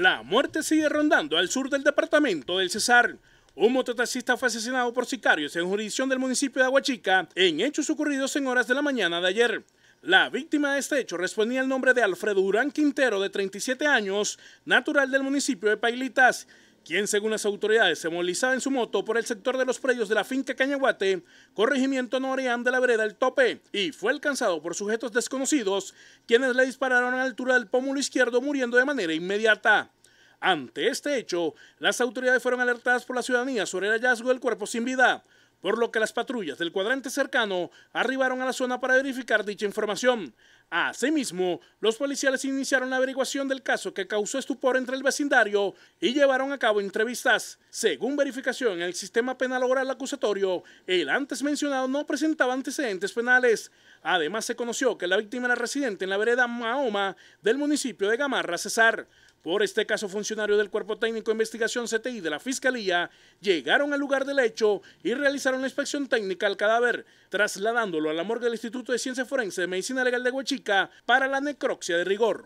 La muerte sigue rondando al sur del departamento del Cesar. Un mototaxista fue asesinado por sicarios en jurisdicción del municipio de Aguachica en hechos ocurridos en horas de la mañana de ayer. La víctima de este hecho respondía el nombre de Alfredo Durán Quintero, de 37 años, natural del municipio de Pailitas, quien según las autoridades se movilizaba en su moto por el sector de los predios de la finca Cañaguate, corregimiento Norean de la vereda El Tope, y fue alcanzado por sujetos desconocidos, quienes le dispararon a la altura del pómulo izquierdo muriendo de manera inmediata. Ante este hecho, las autoridades fueron alertadas por la ciudadanía sobre el hallazgo del cuerpo sin vida, por lo que las patrullas del cuadrante cercano arribaron a la zona para verificar dicha información. Asimismo, los policiales iniciaron la averiguación del caso que causó estupor entre el vecindario y llevaron a cabo entrevistas. Según verificación en el sistema penal oral acusatorio, el antes mencionado no presentaba antecedentes penales. Además, se conoció que la víctima era residente en la vereda Mahoma del municipio de Gamarra, Cesar. Por este caso, funcionarios del Cuerpo Técnico de Investigación CTI de la Fiscalía llegaron al lugar del hecho y realizaron la inspección técnica al cadáver, trasladándolo a la morgue del Instituto de Ciencia Forense de Medicina Legal de Huachica para la necropsia de rigor.